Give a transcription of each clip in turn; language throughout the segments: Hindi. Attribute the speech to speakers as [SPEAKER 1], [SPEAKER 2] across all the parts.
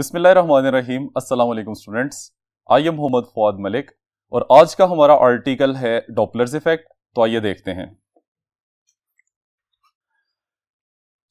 [SPEAKER 1] अस्सलाम वालेकुम students I am Mohammad Fawad Malik और आज का हमारा आर्टिकल है डॉपलर्स इफेक्ट तो आइए देखते हैं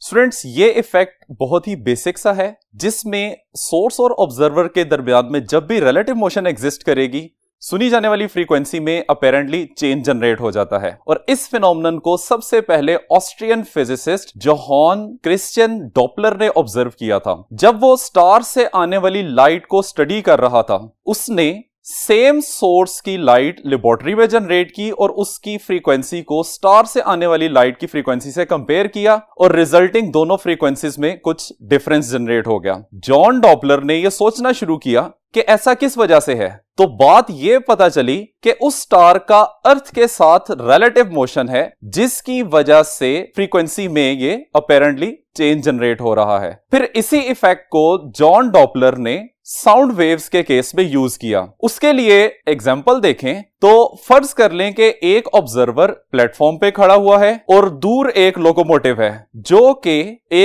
[SPEAKER 1] स्टूडेंट्स ये इफेक्ट बहुत ही बेसिक सा है जिसमें सोर्स और ऑब्जर्वर के दरमियान में जब भी रिलेटिव मोशन एग्जिस्ट करेगी सुनी जाने वाली फ्रीक्वेंसी में अपेरेंटली चेंज जनरेट हो जाता है और इस फिनोमन को सबसे पहले Austrian physicist Johann Christian Doppler ने ऑब्जर्व किया था जब वो स्टार से आने वाली लाइट को स्टडी कर रहा था उसने सेम सोर्स की लाइट लेबोरेटरी में जनरेट की और उसकी फ्रीक्वेंसी को स्टार से आने वाली लाइट की फ्रीक्वेंसी से कंपेयर किया और रिजल्टिंग दोनों फ्रीक्वेंसीज में कुछ डिफरेंस जनरेट हो गया जॉन डॉपलर ने यह सोचना शुरू किया कि ऐसा किस वजह से है तो बात यह पता चली कि उस स्टार का अर्थ के साथ रिलेटिव मोशन है जिसकी वजह से फ्रीक्वेंसी में ये अपेरेंटली चेंज जनरेट हो रहा है फिर इसी इफेक्ट को जॉन डॉपलर ने साउंड वेव्स के केस में यूज किया उसके लिए एग्जाम्पल देखें तो फर्ज कर लें कि एक ऑब्जर्वर प्लेटफॉर्म पे खड़ा हुआ है और दूर एक लोकोमोटिव है जो कि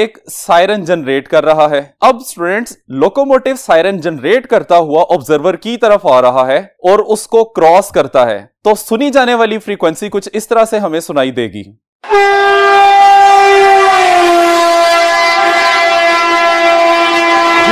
[SPEAKER 1] एक सायरन जनरेट कर रहा है अब स्टूडेंट्स लोकोमोटिव सायरन जनरेट करता हुआ ऑब्जर्वर की तरफ आ रहा है और उसको क्रॉस करता है तो सुनी जाने वाली फ्रीक्वेंसी कुछ इस तरह से हमें सुनाई देगी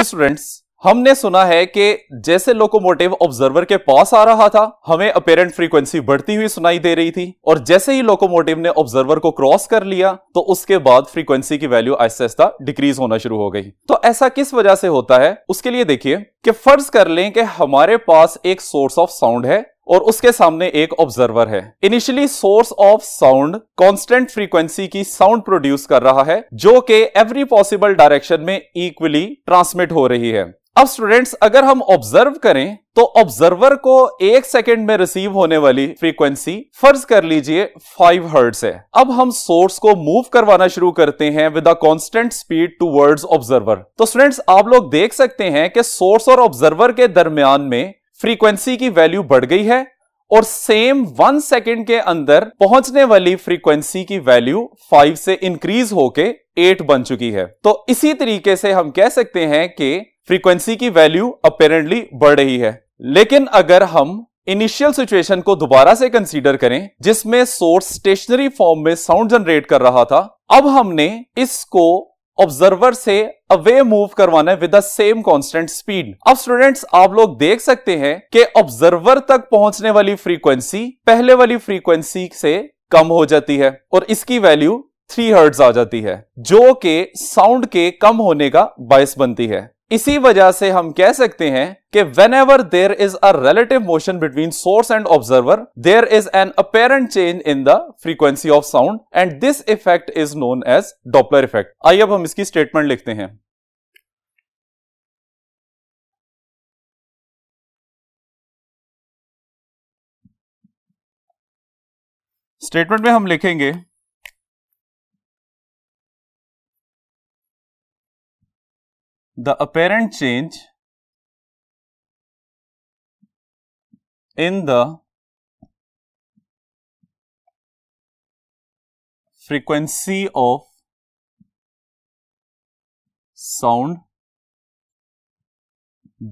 [SPEAKER 1] स्टूडेंट्स हमने सुना है कि जैसे लोकोमोटिव ऑब्जर्वर के पास आ रहा था हमें अपेरेंट फ्रीक्वेंसी बढ़ती हुई सुनाई दे रही थी और जैसे ही लोकोमोटिव ने ऑब्जर्वर को क्रॉस कर लिया तो उसके बाद फ्रीक्वेंसी की वैल्यू आहिस्ता आहिस्ता डिक्रीज होना शुरू हो गई तो ऐसा किस वजह से होता है उसके लिए देखिए कि फर्ज कर लें कि हमारे पास एक सोर्स ऑफ साउंड है और उसके सामने एक ऑब्जर्वर है initially source of sound constant frequency की साउंड प्रोड्यूस कर रहा है जो कि एवरी पॉसिबल डायरेक्शन में इक्वली ट्रांसमिट हो रही है अब स्टूडेंट्स अगर हम ऑब्जर्व करें तो ऑब्जर्वर को एक सेकंड में रिसीव होने वाली फ्रीक्वेंसी फर्ज कर लीजिए 5 हर्ट्स है अब हम सोर्स को मूव करवाना शुरू करते हैं with a constant speed towards observer तो स्टूडेंट्स आप लोग देख सकते हैं कि सोर्स और ऑब्जर्वर के दरमियान में फ्रीक्वेंसी की वैल्यू बढ़ गई है और सेम वन सेकेंड के अंदर पहुंचने वाली फ्रीक्वेंसी की वैल्यू फाइव से इंक्रीज होके एट बन चुकी है तो इसी तरीके से हम कह सकते हैं कि फ्रीक्वेंसी की वैल्यू अपेरेंटली बढ़ रही है लेकिन अगर हम इनिशियल सिचुएशन को दोबारा से कंसीडर करें जिसमें सोर्स स्टेशनरी फॉर्म में साउंड जनरेट कर रहा था अब हमने इसको ऑब्जर्वर से अवे मूव करवाना है with the same constant speed अब स्टूडेंट्स आप लोग देख सकते हैं कि ऑब्जर्वर तक पहुंचने वाली फ्रीक्वेंसी पहले वाली फ्रीक्वेंसी से कम हो जाती है और इसकी वैल्यू थ्री हर्ट्ज आ जाती है जो कि साउंड के कम होने का बायस बनती है इसी वजह से हम कह सकते हैं कि whenever there is a relative motion between source and observer there is an apparent change in the frequency of sound and this effect is known as Doppler effect आइए अब हम इसकी स्टेटमेंट लिखते हैं
[SPEAKER 2] स्टेटमेंट में हम लिखेंगे the apparent change in the frequency of sound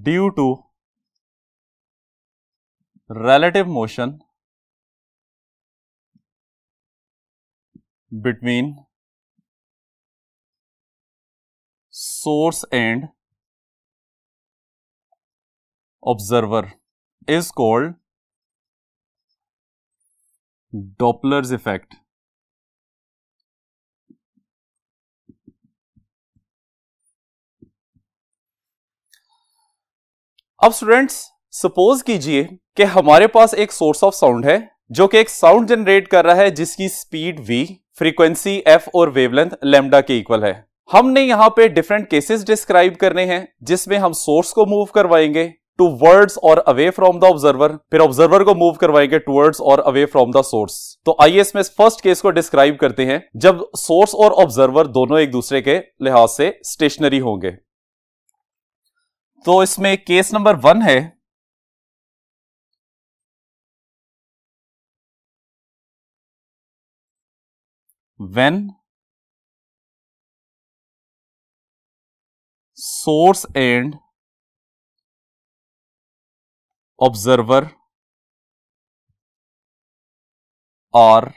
[SPEAKER 2] due to relative motion between source and observer is called Doppler's effect
[SPEAKER 1] अब स्टूडेंट्स सपोज कीजिए कि हमारे पास एक सोर्स ऑफ साउंड है जो कि एक साउंड जनरेट कर रहा है जिसकी स्पीड वी फ्रीक्वेंसी एफ और वेवलेंथ लेमडा के इक्वल है हमने यहां पे डिफरेंट केसेस डिस्क्राइब करने हैं जिसमें हम सोर्स को मूव करवाएंगे टू वर्ड्स और अवे फ्रॉम द ऑब्जर्वर फिर ऑब्जर्वर को मूव करवाएंगे टूवर्ड्स और अवे फ्रॉम द सोर्स तो आइए इसमें फर्स्ट केस को डिस्क्राइब करते हैं जब सोर्स और ऑब्जर्वर दोनों एक दूसरे के लिहाज से स्टेशनरी होंगे तो इसमें केस नंबर वन
[SPEAKER 2] है when source and observer are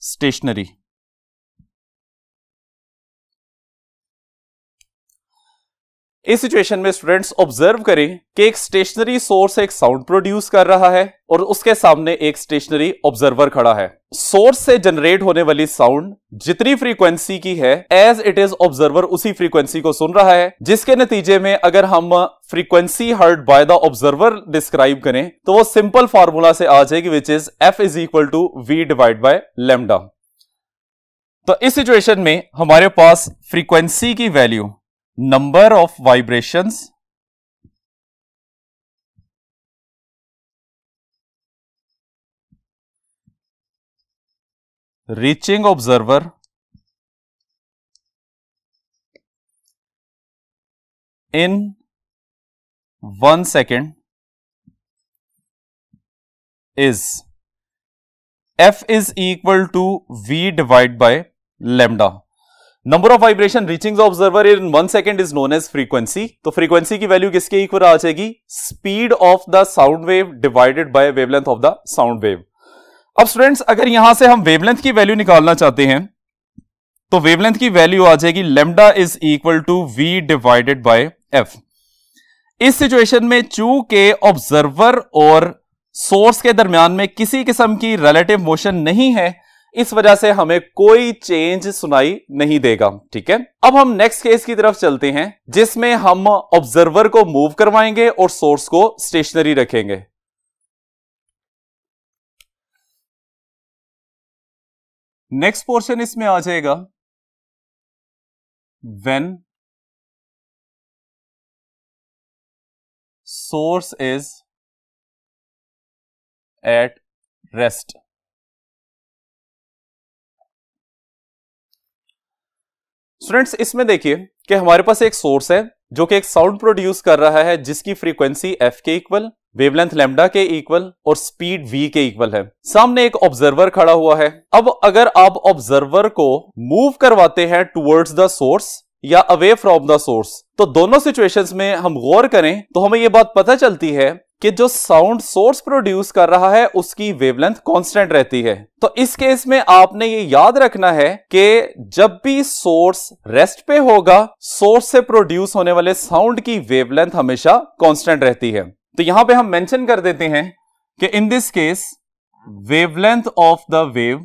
[SPEAKER 2] stationary
[SPEAKER 1] इस सिचुएशन में स्टूडेंट्स ऑब्जर्व करें कि एक स्टेशनरी सोर्स एक साउंड प्रोड्यूस कर रहा है और उसके सामने एक स्टेशनरी ऑब्जर्वर खड़ा है सोर्स से जनरेट होने वाली साउंड जितनी फ्रीक्वेंसी की है एज इट इज ऑब्जर्वर उसी फ्रीक्वेंसी को सुन रहा है जिसके नतीजे में अगर हम frequency heard by the observer describe करें तो वो सिंपल फॉर्मूला से आ जाएगी which is f is equal to v divide by lambda तो इस सिचुएशन में हमारे पास फ्रीक्वेंसी की value number of vibrations
[SPEAKER 2] reaching observer in 1 second
[SPEAKER 1] is f is equal to v divided by lambda number of vibration reaching observer in one second is known as frequency तो फ्रीक्वेंसी की वैल्यू किसके इक्वल आ जाएगी speed of the sound wave divided by wavelength of the sound wave अब स्टूडेंट्स अगर यहां से हम वेवलेंथ की वैल्यू निकालना चाहते हैं तो वेवलेंथ की वैल्यू आ जाएगी lambda is equal to v divided by f इस सिचुएशन में चू के ऑब्जर्वर और सोर्स के दरमियान में किसी किस्म की रिलेटिव मोशन नहीं है इस वजह से हमें कोई चेंज सुनाई नहीं देगा ठीक है अब हम नेक्स्ट केस की तरफ चलते हैं जिसमें हम ऑब्जर्वर को मूव करवाएंगे और सोर्स को स्टेशनरी रखेंगे
[SPEAKER 2] नेक्स्ट पोर्शन इसमें आ जाएगा when source is at rest
[SPEAKER 1] students इसमें देखिए कि हमारे पास एक सोर्स है जो कि एक साउंड प्रोड्यूस कर रहा है जिसकी फ्रीक्वेंसी एफ के इक्वल वेवलेंथ लेमडा के इक्वल और स्पीड वी के इक्वल है सामने एक ऑब्जर्वर खड़ा हुआ है अब अगर आप ऑब्जर्वर को मूव करवाते हैं टूवर्ड्स द सोर्स या अवे फ्रॉम द सोर्स तो दोनों सिचुएशंस में हम गौर करें तो हमें यह बात पता चलती है कि जो साउंड सोर्स प्रोड्यूस कर रहा है उसकी वेवलेंथ कांस्टेंट रहती है तो इस केस में आपने ये याद रखना है कि जब भी सोर्स रेस्ट पे होगा सोर्स से प्रोड्यूस होने वाले साउंड की वेवलेंथ हमेशा कांस्टेंट रहती है तो यहां पे हम मेंशन कर देते हैं कि in this case wavelength of the wave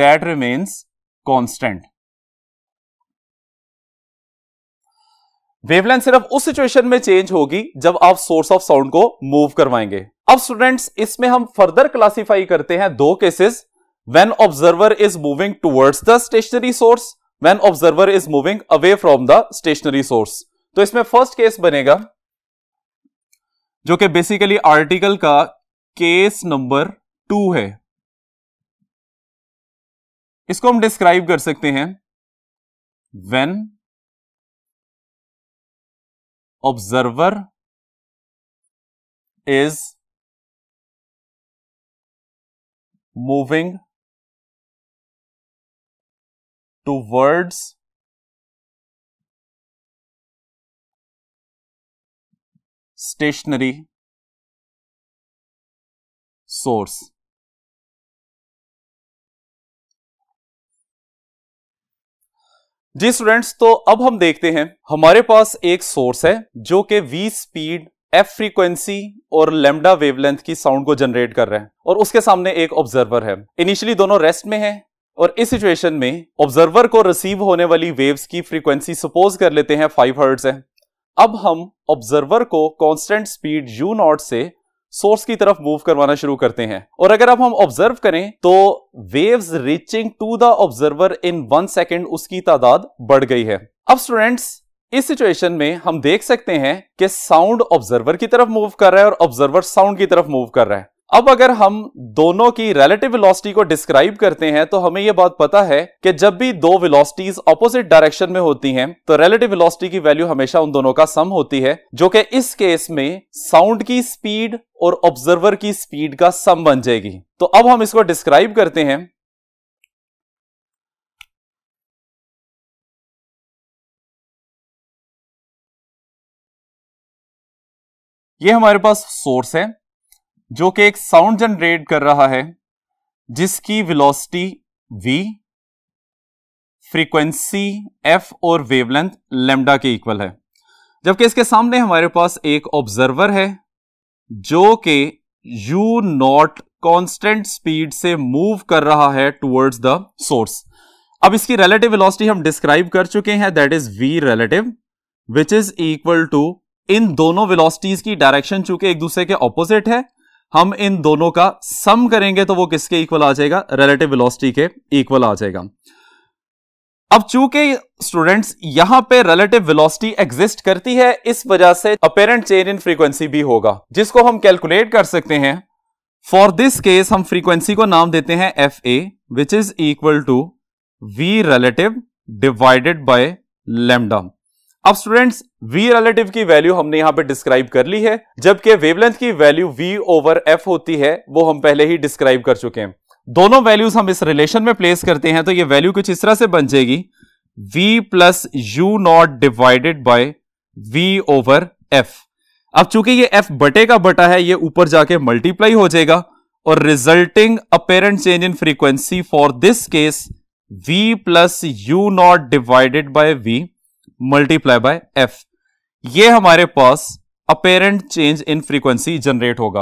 [SPEAKER 1] that remains constant wavelength सिर्फ उस सिचुएशन में चेंज होगी जब आप सोर्स ऑफ साउंड को मूव करवाएंगे अब स्टूडेंट्स इसमें हम फर्दर क्लासिफाई करते हैं दो cases when observer is moving towards the stationary source when observer is moving away from the stationary source तो इसमें फर्स्ट केस बनेगा जो कि बेसिकली आर्टिकल का केस नंबर टू है इसको हम डिस्क्राइब कर सकते हैं when
[SPEAKER 2] observer is moving towards stationary source.
[SPEAKER 1] जी स्टूडेंट्स तो अब हम देखते हैं हमारे पास एक सोर्स है जो कि वी स्पीड एफ फ्रीक्वेंसी और लेमडा वेवलेंथ की साउंड को जनरेट कर रहा है और उसके सामने एक ऑब्जर्वर है इनिशियली दोनों रेस्ट में है और इस सिचुएशन में ऑब्जर्वर को रिसीव होने वाली वेव्स की फ्रीक्वेंसी सपोज कर लेते हैं फाइव हर्ट्स है अब हम ऑब्जर्वर को कांस्टेंट स्पीड यू नॉट से सोर्स की तरफ मूव करवाना शुरू करते हैं और अगर अब हम ऑब्जर्व करें तो waves reaching to the observer in one second उसकी तादाद बढ़ गई है अब स्टूडेंट्स इस सिचुएशन में हम देख सकते हैं कि साउंड ऑब्जर्वर की तरफ मूव कर रहा है और ऑब्जर्वर साउंड की तरफ मूव कर रहा है अब अगर हम दोनों की रिलेटिव वेलोसिटी को डिस्क्राइब करते हैं तो हमें यह बात पता है कि जब भी दो वेलोसिटीज ऑपोजिट डायरेक्शन में होती हैं तो रिलेटिव वेलोसिटी की वैल्यू हमेशा उन दोनों का सम होती है जो कि इस केस में साउंड की स्पीड और ऑब्जर्वर की स्पीड का सम बन जाएगी तो अब हम इसको डिस्क्राइब करते हैं
[SPEAKER 2] ये हमारे पास
[SPEAKER 1] सोर्स है जो कि एक साउंड जनरेट कर रहा है जिसकी वेलोसिटी v फ्रीक्वेंसी f और वेवलेंथ लेमडा के इक्वल है जबकि इसके सामने हमारे पास एक ऑब्जर्वर है जो कि u नॉट कांस्टेंट स्पीड से मूव कर रहा है टुवर्ड्स द सोर्स अब इसकी रिलेटिव वेलोसिटी हम डिस्क्राइब कर चुके हैं that is v relative which is equal to इन दोनों वेलोसिटीज की डायरेक्शन चूंकि एक दूसरे के ऑपोजिट है हम इन दोनों का सम करेंगे तो वो किसके इक्वल आ जाएगा रिलेटिव वेलोसिटी के इक्वल आ जाएगा अब चूंकि स्टूडेंट्स यहां पे रिलेटिव वेलोसिटी एग्जिस्ट करती है इस वजह से अपेरेंट चेंज इन फ्रीक्वेंसी भी होगा जिसको हम कैलकुलेट कर सकते हैं फॉर दिस केस हम फ्रीक्वेंसी को नाम देते हैं f a which is equal to v relative divided by lambda अब स्टूडेंट्स V रिलेटिव की वैल्यू हमने यहां पे डिस्क्राइब कर ली है जबकि वेवलेंथ की वैल्यू V ओवर F होती है वो हम पहले ही डिस्क्राइब कर चुके हैं दोनों वैल्यूज हम इस रिलेशन में प्लेस करते हैं तो ये वैल्यू कुछ इस तरह से बन जाएगी V plus u not divided by V over F अब चूंकि ये F बटे का बटा है ये ऊपर जाके मल्टीप्लाई हो जाएगा और resulting apparent change in frequency for this case V plus u not divided by V multiply by f ये हमारे पास apparent change in frequency generate होगा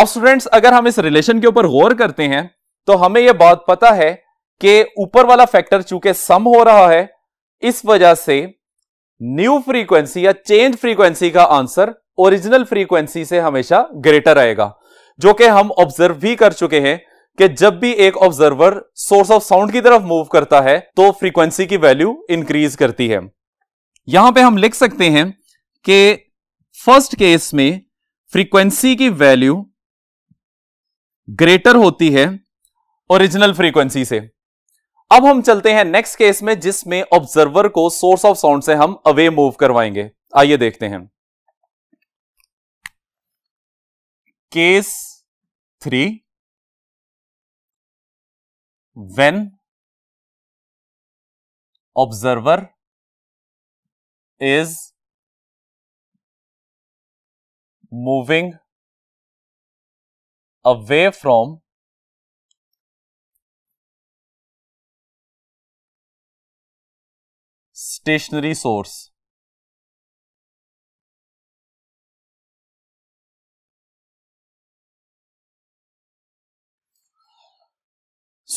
[SPEAKER 1] अब स्टूडेंट्स अगर हम इस रिलेशन के ऊपर गौर करते हैं तो हमें यह बात पता है कि ऊपर वाला फैक्टर चूंकि सम हो रहा है इस वजह से न्यू फ्रीक्वेंसी या चेंज फ्रीक्वेंसी का आंसर ओरिजिनल फ्रीक्वेंसी से हमेशा ग्रेटर आएगा जो कि हम ऑब्जर्व भी कर चुके हैं कि जब भी एक ऑब्जर्वर सोर्स ऑफ साउंड की तरफ मूव करता है तो फ्रीक्वेंसी की वैल्यू इंक्रीज करती है यहां पे हम लिख सकते हैं कि फर्स्ट केस में फ्रीक्वेंसी की वैल्यू ग्रेटर होती है ओरिजिनल फ्रीक्वेंसी से अब हम चलते हैं नेक्स्ट केस में जिसमें ऑब्जर्वर को सोर्स ऑफ साउंड से हम अवे मूव करवाएंगे आइए देखते हैं
[SPEAKER 2] case three when observer is moving away from stationary source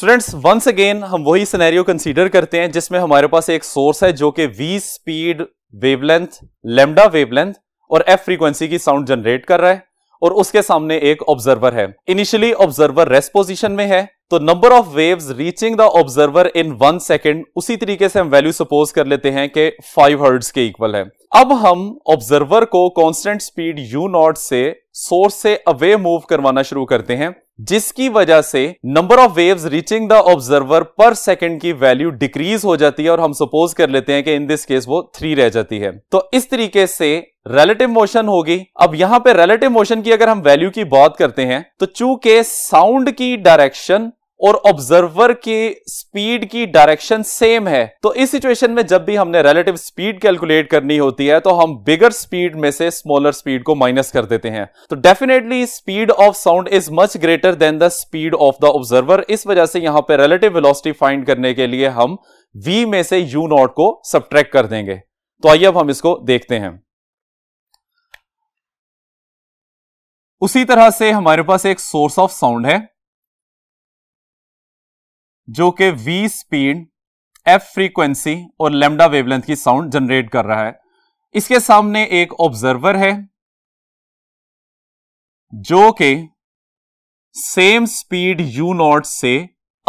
[SPEAKER 1] students once again हम वही सिनेरियो कंसीडर करते हैं जिसमें हमारे पास एक सोर्स है जो कि v speed wavelength lambda wavelength और एफ फ्रीक्वेंसी की साउंड जनरेट कर रहा है और उसके सामने एक ऑब्जर्वर है इनिशियली ऑब्जर्वर रेस्ट पोजिशन में है तो number of waves reaching the observer in one second उसी तरीके से हम वैल्यू सपोज कर लेते हैं कि फाइव हर्ड्स के इक्वल है अब हम ऑब्जर्वर को कॉन्स्टेंट स्पीड यू नॉट से सोर्स से अवे मूव करवाना शुरू करते हैं जिसकी वजह से number of waves reaching the observer पर सेकंड की वैल्यू डिक्रीज हो जाती है और हम सपोज कर लेते हैं कि इन दिस केस वो थ्री रह जाती है तो इस तरीके से रिलेटिव मोशन होगी अब यहां पे रिलेटिव मोशन की अगर हम वैल्यू की बात करते हैं तो चूंकि साउंड की डायरेक्शन और ऑब्जर्वर की स्पीड की डायरेक्शन सेम है तो इस सिचुएशन में जब भी हमने रिलेटिव स्पीड कैलकुलेट करनी होती है तो हम बिगर स्पीड में से स्मॉलर स्पीड को माइनस कर देते हैं तो definitely speed of sound is much greater than the speed of the observer इस वजह से यहां पर रिलेटिव वेलोसिटी फाइंड करने के लिए हम v में से u नॉट को सब्ट्रैक कर देंगे तो आइए अब हम इसको देखते हैं उसी तरह से हमारे पास एक सोर्स ऑफ साउंड है जो कि वी स्पीड एफ फ्रीक्वेंसी और लेमडा वेवलेंथ की साउंड जनरेट कर रहा है इसके सामने एक ऑब्जर्वर है जो कि सेम स्पीड यू नॉट से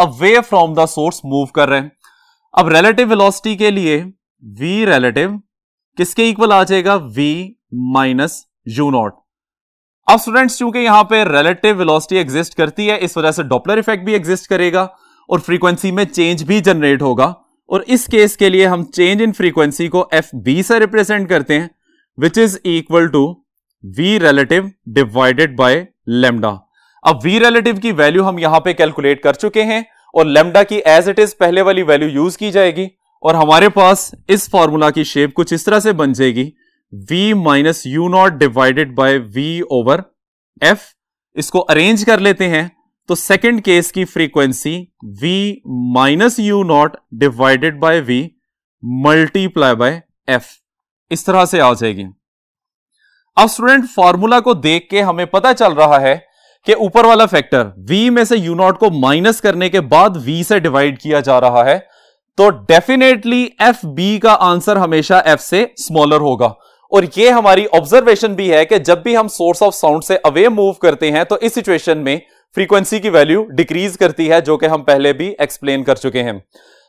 [SPEAKER 1] away from the source move कर रहे हैं अब रिलेटिव वेलोसिटी के लिए v रिलेटिव किसके इक्वल आ जाएगा v माइनस यू नॉट अब स्टूडेंट्स चूंकि यहां पे रिलेटिव वेलोसिटी एग्जिस्ट करती है इस वजह से डॉपलर इफेक्ट भी एग्जिस्ट करेगा और फ्रीक्वेंसी में चेंज भी जनरेट होगा और इस केस के लिए हम चेंज इन फ्रीक्वेंसी को एफ बी से रिप्रेजेंट करते हैं which is equal to v relative divided by lambda अब वी रिलेटिव की वैल्यू हम यहां पे कैलकुलेट कर चुके हैं और लेमडा की एज इट इज पहले वाली वैल्यू यूज की जाएगी और हमारे पास इस फॉर्मूला की शेप कुछ इस तरह से बन जाएगी v minus u not divided by v over f इसको अरेंज कर लेते हैं तो सेकंड केस की frequency v minus u not divided by v multiply by f इस तरह से आ जाएगी अब स्टूडेंट फॉर्मूला को देख के हमें पता चल रहा है कि ऊपर वाला फैक्टर v में से यू नॉट को माइनस करने के बाद v से डिवाइड किया जा रहा है तो डेफिनेटली एफ बी का आंसर हमेशा एफ से स्मॉलर होगा और ये हमारी ऑब्जर्वेशन भी है कि जब भी हम सोर्स ऑफ साउंड से अवे मूव करते हैं तो इस सिचुएशन में फ्रीक्वेंसी की वैल्यू डिक्रीज करती है जो कि हम पहले भी एक्सप्लेन कर चुके हैं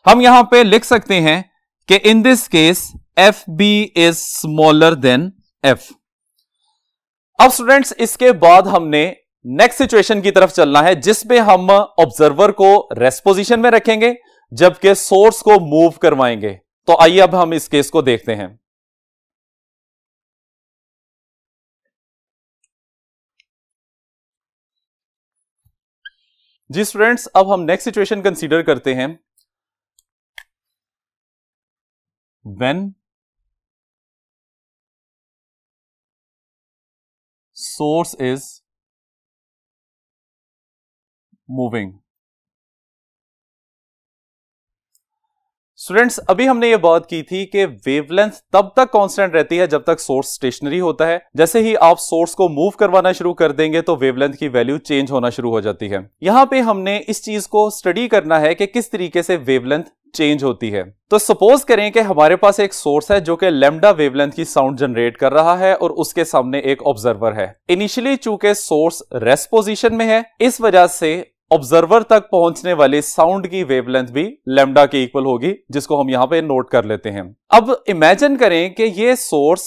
[SPEAKER 1] हम यहां पे लिख सकते हैं कि in this case f b is smaller than f अब स्टूडेंट्स इसके बाद हमने नेक्स्ट सिचुएशन की तरफ चलना है जिसमें हम ऑब्जर्वर को रेस्ट पोजिशन में रखेंगे जबकि सोर्स को मूव करवाएंगे तो आइए अब हम इस केस को देखते हैं जी स्टूडेंट्स अब हम नेक्स्ट सिचुएशन कंसीडर करते हैं when
[SPEAKER 2] source is moving
[SPEAKER 1] students अभी हमने ये बात की थी कि वेवलेंथ तब तक कांस्टेंट रहती है जब तक सोर्स स्टेशनरी होता है जैसे ही आप सोर्स को मूव करवाना शुरू कर देंगे तो वेवलेंथ की वैल्यू चेंज होना शुरू हो जाती है यहाँ पे हमने इस चीज को स्टडी करना है कि किस तरीके से वेवलेंथ चेंज होती है तो सपोज करें कि हमारे पास एक सोर्स है जो कि लेमडा वेवलेंथ की साउंड जनरेट कर रहा है और उसके सामने एक ऑब्जर्वर है इनिशियली चूंकि सोर्स रेस्ट पोजिशन में है इस वजह से ऑब्जर्वर तक पहुंचने वाले साउंड की वेवलेंथ भी लेमडा के इक्वल होगी जिसको हम यहां पे नोट कर लेते हैं अब इमेजिन करें कि ये सोर्स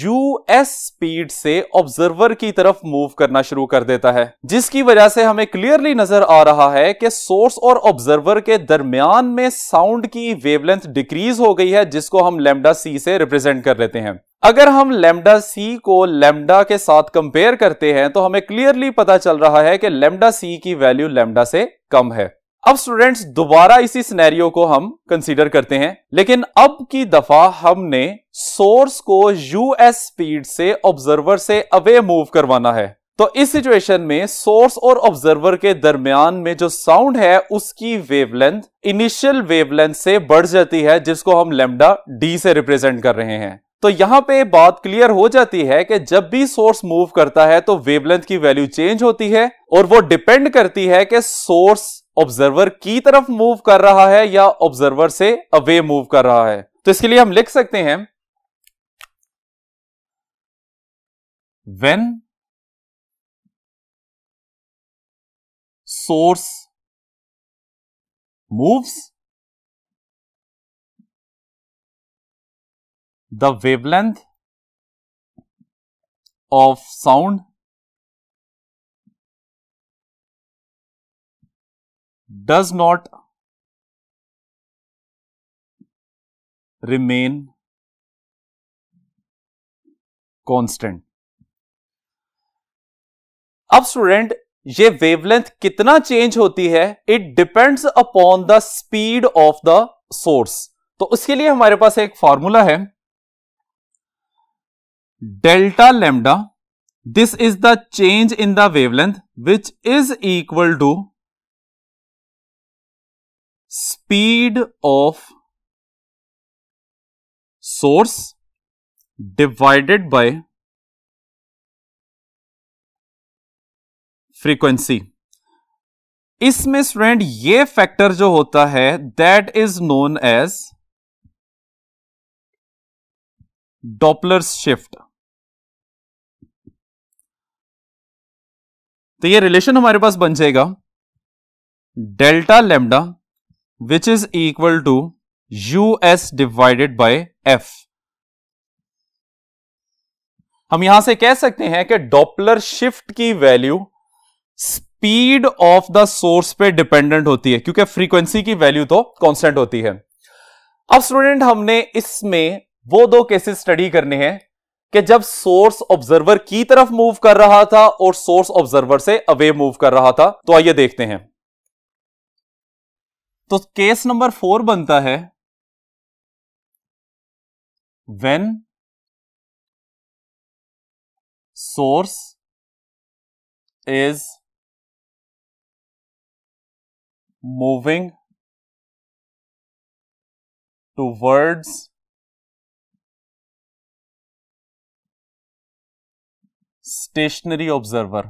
[SPEAKER 1] यूएस स्पीड से ऑब्जर्वर की तरफ मूव करना शुरू कर देता है जिसकी वजह से हमें क्लियरली नजर आ रहा है कि सोर्स और ऑब्जर्वर के दरमियान में साउंड की वेवलेंथ डिक्रीज हो गई है जिसको हम लेमडा सी से रिप्रेजेंट कर लेते हैं अगर हम लेमडा सी को लेमडा के साथ कंपेयर करते हैं तो हमें क्लियरली पता चल रहा है कि लेमडा सी की वैल्यू लेमडा से कम है अब स्टूडेंट्स दोबारा इसी स्नैरियो को हम कंसीडर करते हैं लेकिन अब की दफा हमने सोर्स को यूएस स्पीड से ऑब्जर्वर से अवे मूव करवाना है तो इस सिचुएशन में सोर्स और ऑब्जर्वर के दरमियान में जो साउंड है उसकी वेवलेंथ इनिशियल वेवलेंथ से बढ़ जाती है जिसको हम लेमडा डी से रिप्रेजेंट कर रहे हैं तो यहां पे बात क्लियर हो जाती है कि जब भी सोर्स मूव करता है तो वेवलेंथ की वैल्यू चेंज होती है और वो डिपेंड करती है कि सोर्स ऑब्जर्वर की तरफ मूव कर रहा है या ऑब्जर्वर से अवे मूव कर रहा है तो इसके लिए हम लिख सकते हैं when
[SPEAKER 2] source moves the wavelength of sound does not remain constant
[SPEAKER 1] अब स्टूडेंट ये वेवलेंथ कितना चेंज होती है it depends upon the speed of the source तो उसके लिए हमारे पास एक फॉर्मूला है delta lambda this is the change in the wavelength which is equal to
[SPEAKER 2] speed of source divided by frequency इसमें स्ट्रेंड ये फैक्टर जो होता है that is known as Doppler shift
[SPEAKER 1] तो ये रिलेशन हमारे पास बन जाएगा delta lambda which is equal to u s divided by f हम यहां से कह सकते हैं कि डॉपलर शिफ्ट की value speed of the source पे डिपेंडेंट होती है क्योंकि फ्रीक्वेंसी की वैल्यू तो कांस्टेंट होती है अब स्टूडेंट हमने इसमें वो दो केसेस स्टडी करने हैं कि जब सोर्स ऑब्जर्वर की तरफ मूव कर रहा था और सोर्स ऑब्जर्वर से अवे मूव कर रहा था तो आइए देखते हैं तो केस नंबर फोर बनता है
[SPEAKER 2] source is moving towards stationary observer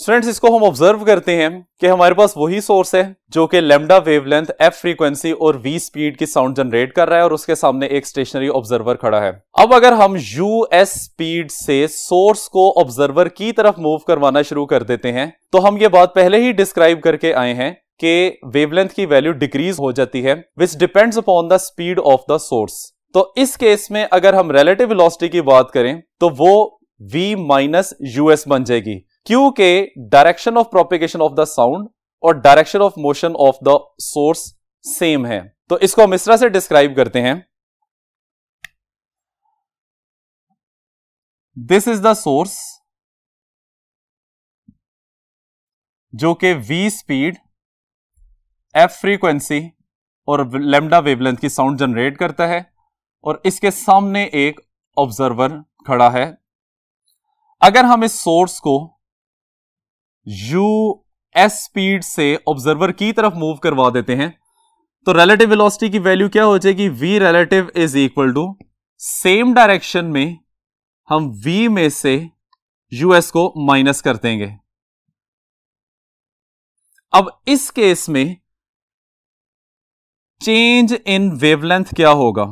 [SPEAKER 1] students इसको हम ऑब्जर्व करते हैं कि हमारे पास वही सोर्स है जो कि लेमडा वेवलेंथ एफ फ्रीक्वेंसी और वी स्पीड की साउंड जनरेट कर रहा है और उसके सामने एक स्टेशनरी ऑब्जर्वर खड़ा है अब अगर हम यू एस स्पीड से सोर्स को ऑब्जर्वर की तरफ मूव करवाना शुरू कर देते हैं तो हम ये बात पहले ही डिस्क्राइब करके आए हैं कि वेवलेंथ की वैल्यू डिक्रीज हो जाती है which depends upon the speed of the source तो इस केस में अगर हम रिलेटिव वेलोसिटी की बात करें तो वो v माइनस यूएस बन जाएगी क्योंकि direction of propagation of the sound और direction of motion of the source same है तो इसको हम इस तरह से डिस्क्राइब करते हैं
[SPEAKER 2] दिस इज द सोर्स
[SPEAKER 1] जो कि v स्पीड एफ फ्रीक्वेंसी और लेमडा वेवलेंथ की साउंड जनरेट करता है और इसके सामने एक ऑब्जर्वर खड़ा है अगर हम इस सोर्स को यू एस स्पीड से ऑब्जर्वर की तरफ मूव करवा देते हैं तो रिलेटिव वेलोसिटी की वैल्यू क्या हो जाएगी v relative is equal to same direction में हम वी में से यूएस को माइनस कर देंगे अब इस केस में चेंज इन वेवलेंथ क्या होगा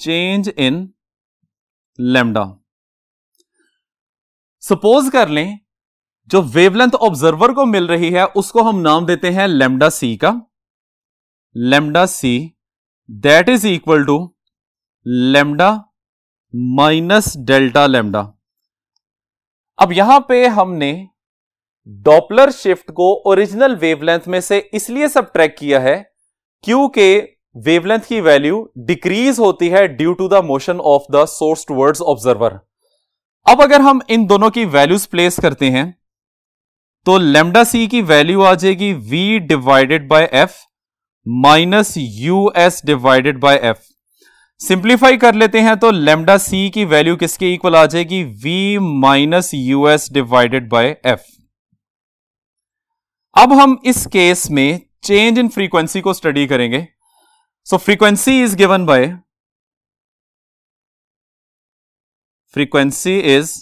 [SPEAKER 1] चेंज इन लेमडा सपोज कर लें जो वेवलेंथ ऑब्जर्वर को मिल रही है उसको हम नाम देते हैं लेमडा सी का lambda c that is equal to lambda minus delta lambda अब यहां पे हमने डॉपलर शिफ्ट को ओरिजिनल वेवलेंथ में से इसलिए सब किया है क्यू के वेवलेंथ की वैल्यू डिक्रीज होती है due to the motion of the source towards observer अब अगर हम इन दोनों की वैल्यूज प्लेस करते हैं तो लेमडा सी की वैल्यू आ जाएगी v divided by f minus u s divided by f simplify कर लेते हैं तो लेमडा सी की वैल्यू किसके इक्वल आ जाएगी v minus u s divided by f अब हम इस केस में चेंज इन फ्रीक्वेंसी को स्टडी करेंगे so frequency is given by frequency is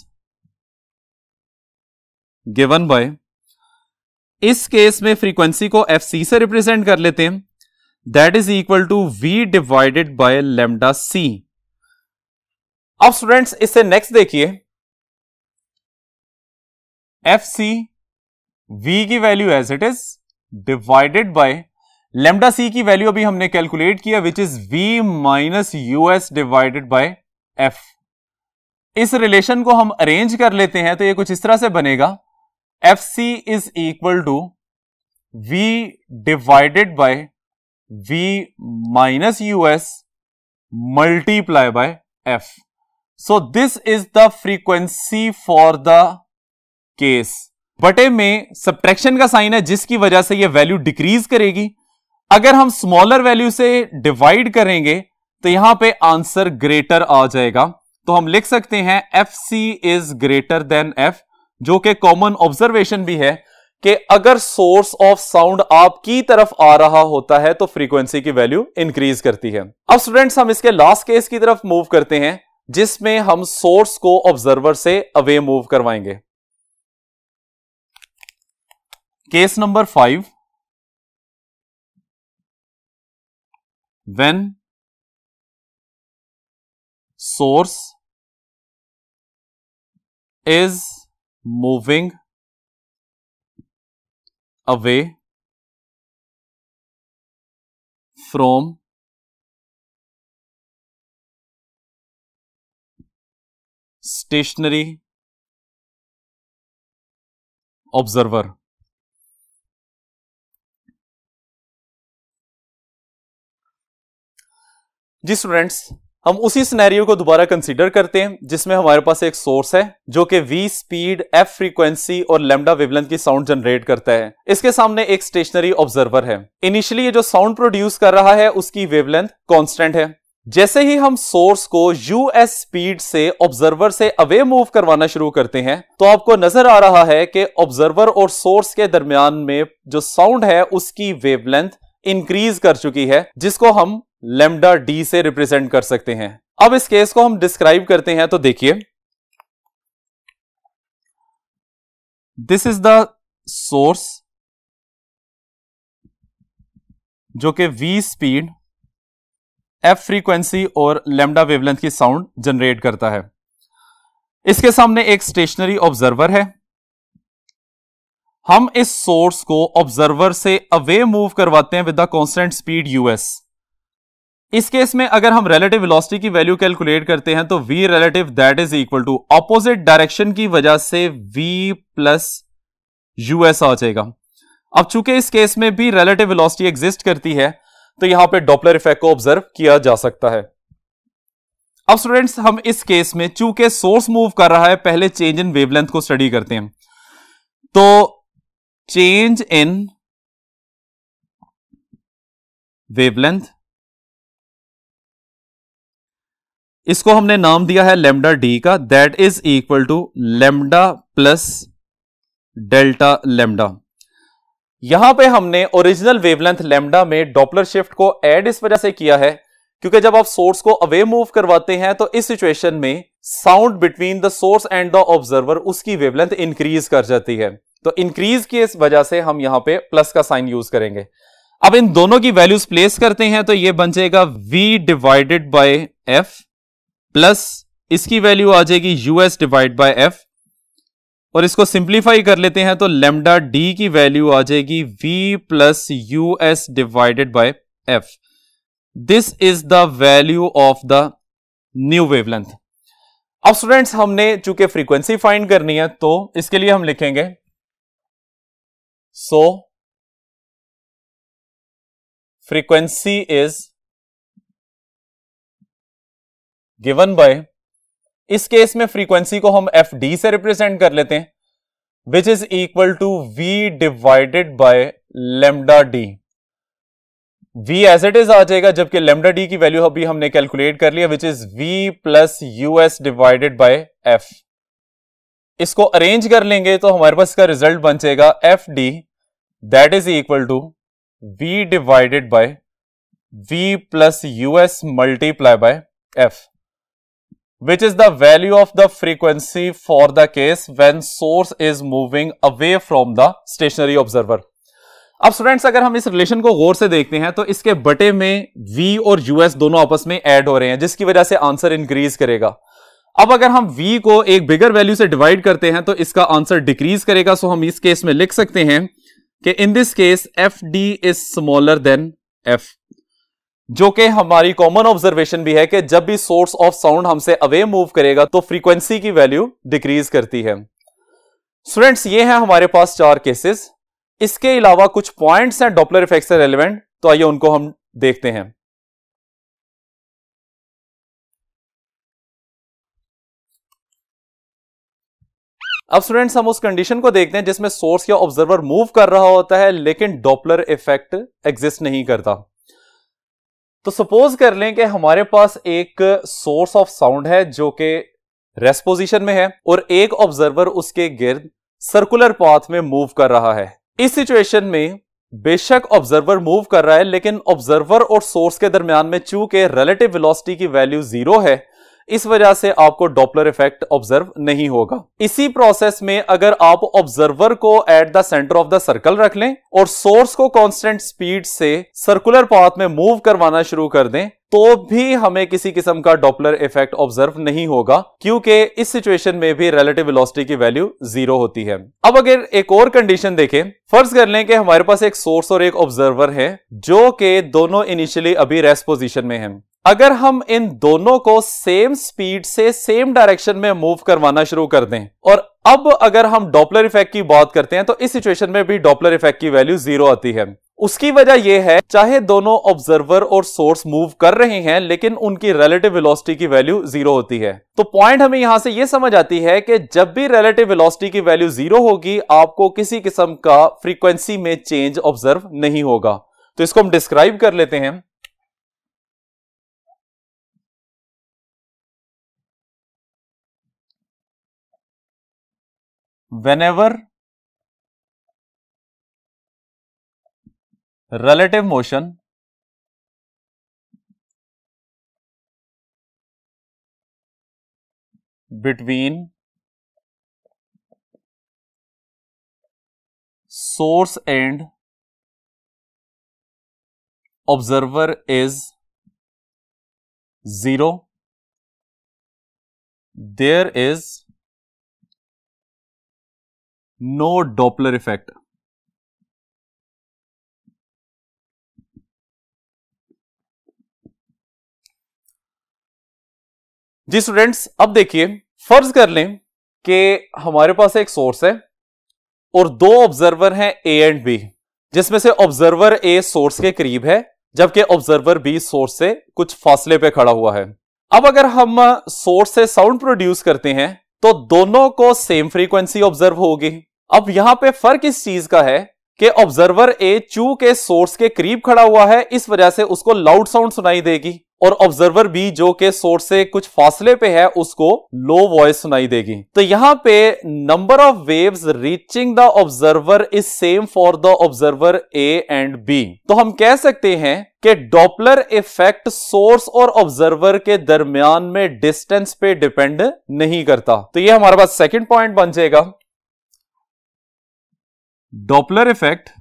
[SPEAKER 1] given by इस केस में फ्रीक्वेंसी को एफ सी से रिप्रेजेंट कर लेते हैं that is equal to v divided by lambda c अब स्टूडेंट्स इससे नेक्स्ट देखिए एफ सी वी की value as it is divided by lambda c की वैल्यू अभी हमने कैलकुलेट किया which is v minus u s divided by f इस रिलेशन को हम अरेंज कर लेते हैं तो ये कुछ इस तरह से बनेगा f c is equal to v divided by v minus u s multiply by f so this is the frequency for the case बटे में सब्ट्रैक्शन का साइन है जिसकी वजह से यह वैल्यू डिक्रीज करेगी अगर हम स्मॉलर वैल्यू से डिवाइड करेंगे तो यहां पे आंसर ग्रेटर आ जाएगा तो हम लिख सकते हैं f c is greater than f जो कि कॉमन ऑब्जर्वेशन भी है कि अगर सोर्स ऑफ साउंड आपकी तरफ आ रहा होता है तो फ्रीक्वेंसी की वैल्यू इंक्रीज करती है अब स्टूडेंट्स हम इसके लास्ट केस की तरफ मूव करते हैं जिसमें हम सोर्स को ऑब्जर्वर से अवे मूव करवाएंगे Case number 5
[SPEAKER 2] when source is moving away from stationary observer
[SPEAKER 1] जी स्टूडेंट्स हम उसी सिनेरियो को दोबारा कंसीडर करते हैं जिसमें हमारे पास एक सोर्स है जो कि वी स्पीड एफ फ्रीक्वेंसी और लेमडा विवलन की साउंड जनरेट करता है इसके सामने एक स्टेशनरी ऑब्जर्वर है इनिशियली ये जो साउंड प्रोड्यूस कर रहा है उसकी वेवलेंथ कॉन्स्टेंट है जैसे ही हम सोर्स को यूएस स्पीड से ऑब्जर्वर से अवे मूव करवाना शुरू करते हैं तो आपको नजर आ रहा है कि ऑब्जर्वर और सोर्स के दरमियान में जो साउंड है उसकी वेवलेंथ इंक्रीज कर चुकी है जिसको हम लेमडा डी से रिप्रेजेंट कर सकते हैं अब इस केस को हम डिस्क्राइब करते हैं तो देखिए दिस इज द सोर्स जो कि v स्पीड f फ्रीक्वेंसी और लेमडा वेवलेंथ की साउंड जनरेट करता है इसके सामने एक स्टेशनरी ऑब्जर्वर है हम इस सोर्स को ऑब्जर्वर से अवे मूव करवाते हैं with the constant speed u s इस केस में अगर हम रिलेटिव वेलोसिटी की वैल्यू कैलकुलेट करते हैं तो v relative that is equal to opposite direction की वजह से v प्लस यूएस आ जाएगा अब चूंकि इस केस में भी रिलेटिव वेलोसिटी एग्जिस्ट करती है तो यहां पे डॉपलर इफेक्ट को ऑब्जर्व किया जा सकता है अब स्टूडेंट्स हम इस केस में चूंकि सोर्स मूव कर रहा है पहले चेंज इन वेवलेंथ को स्टडी करते हैं तो चेंज इन वेवलेंथ इसको हमने नाम दिया है लेमडा डी का that is equal to lambda plus delta lambda यहां पे हमने ओरिजिनल वेवलेंथ लेमडा में डॉपलर शिफ्ट को ऐड इस वजह से किया है क्योंकि जब आप सोर्स को अवे मूव करवाते हैं तो इस सिचुएशन में sound between the source and the observer उसकी वेवलेंथ इंक्रीज कर जाती है तो इंक्रीज की इस वजह से हम यहां पे प्लस का साइन यूज करेंगे अब इन दोनों की वैल्यूज प्लेस करते हैं तो ये बन जाएगा v divided by f plus इसकी वैल्यू आ जाएगी यूएस डिवाइड बाय एफ और इसको सिंप्लीफाई कर लेते हैं तो लेमडा डी की वैल्यू आ जाएगी v plus u s divided by f this is the value of the new wavelength अब स्टूडेंट्स हमने चूंकि फ्रीक्वेंसी फाइंड करनी है तो इसके लिए हम लिखेंगे
[SPEAKER 2] so frequency
[SPEAKER 1] is given by इस केस में फ्रीक्वेंसी को हम एफ डी से रिप्रेजेंट कर लेते हैं which is equal to v divided by lambda d v as it is आ जाएगा जबकि लेमडा डी की वैल्यू अभी हमने कैलकुलेट कर लिया which is v plus u s divided by f इसको अरेंज कर लेंगे तो हमारे पास इसका रिजल्ट बन जाएगा f d that is equal to v divided by v plus u s multiply by f which is the value of the frequency for the case when source is moving away from the stationary observer. अब स्टूडेंट्स अगर हम इस रिलेशन को गौर से देखते हैं तो इसके बटे में V और US दोनों आपस में ऐड हो रहे हैं जिसकी वजह से आंसर इंक्रीज करेगा अब अगर हम V को एक बिगर वैल्यू से डिवाइड करते हैं तो इसका आंसर डिक्रीज करेगा सो हम इस केस में लिख सकते हैं कि in this case f d is smaller than f जो कि हमारी कॉमन ऑब्जर्वेशन भी है कि जब भी सोर्स ऑफ साउंड हमसे अवे मूव करेगा तो फ्रीक्वेंसी की वैल्यू डिक्रीज करती है स्टूडेंट्स ये है हमारे पास चार केसेस इसके अलावा कुछ पॉइंट्स हैं डॉपलर इफेक्ट से रेलिवेंट तो आइए उनको हम देखते हैं अब स्टूडेंट्स हम उस कंडीशन को देखते हैं जिसमें सोर्स या ऑब्जर्वर मूव कर रहा होता है लेकिन डॉपलर इफेक्ट एग्जिस्ट नहीं करता तो सपोज कर लें कि हमारे पास एक सोर्स ऑफ साउंड है जो कि रेस्ट पोजिशन में है और एक ऑब्जर्वर उसके गिर्द सर्कुलर पाथ में मूव कर रहा है इस सिचुएशन में बेशक ऑब्जर्वर मूव कर रहा है लेकिन ऑब्जर्वर और सोर्स के दरमियान में चूंकि रिलेटिव वेलोसिटी की वैल्यू जीरो है इस वजह से आपको डॉपलर इफेक्ट ऑब्जर्व नहीं होगा इसी प्रोसेस में अगर आप ऑब्जर्वर को at the centre of the circle रख लें और सोर्स को कांस्टेंट स्पीड से सर्कुलर पाथ में मूव करवाना शुरू कर दें तो भी हमें किसी किस्म का डॉपलर इफेक्ट ऑब्जर्व नहीं होगा क्योंकि इस सिचुएशन में भी रिलेटिव वेलोसिटी की वैल्यू जीरो होती है अब अगर एक और कंडीशन देखें फर्ज कर लें कि हमारे पास एक सोर्स और एक ऑब्जर्वर है जो कि दोनों इनिशियली अभी रेस्ट पोजीशन में हैं अगर हम इन दोनों को सेम स्पीड से सेम डायरेक्शन में मूव करवाना शुरू कर दें और अब अगर हम डॉपलर इफेक्ट की बात करते हैं तो इस सिचुएशन में भी डॉपलर इफेक्ट की वैल्यू जीरो आती है उसकी वजह यह है चाहे दोनों ऑब्जर्वर और सोर्स मूव कर रहे हैं लेकिन उनकी रिलेटिव वेलोसिटी की वैल्यू जीरो होती है तो पॉइंट हमें यहां से यह समझ आती है कि जब भी रिलेटिव वेलोसिटी की वैल्यू जीरो होगी आपको किसी किस्म का फ्रीक्वेंसी में चेंज ऑब्जर्व नहीं होगा तो इसको हम डिस्क्राइब कर लेते हैं
[SPEAKER 2] whenever relative motion between source and observer is 0 there is no Doppler effect.
[SPEAKER 1] जी स्टूडेंट्स अब देखिए फर्ज कर लें कि हमारे पास एक सोर्स है और दो ऑब्जर्वर हैं ए एंड बी जिसमें से ऑब्जर्वर ए सोर्स के करीब है जबकि ऑब्जर्वर बी सोर्स से कुछ फासले पे खड़ा हुआ है अब अगर हम सोर्स से साउंड प्रोड्यूस करते हैं तो दोनों को सेम फ्रीक्वेंसी ऑब्जर्व होगी अब यहां पे फर्क इस चीज का है कि ऑब्जर्वर ए चू के सोर्स के करीब खड़ा हुआ है इस वजह से उसको लाउड साउंड सुनाई देगी और ऑब्जर्वर बी जो के सोर्स से कुछ फासले पे है उसको लो वॉइस सुनाई देगी तो यहां पे number of waves reaching the observer is same for the observer A and B तो हम कह सकते हैं कि डॉपलर इफेक्ट सोर्स और ऑब्जर्वर के दरमियान में डिस्टेंस पे डिपेंड नहीं करता तो ये हमारे पास सेकंड पॉइंट बन जाएगा
[SPEAKER 2] Doppler effect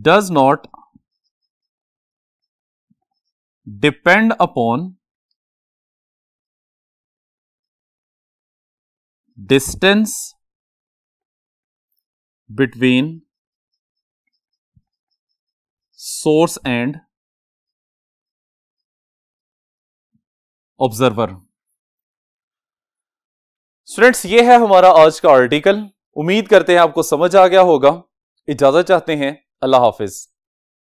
[SPEAKER 2] does not depend upon distance between source and observer.
[SPEAKER 1] Students ये है हमारा आज का आर्टिकल उम्मीद करते हैं आपको समझ आ गया होगा इजाजत चाहते हैं अल्लाह हाफिज़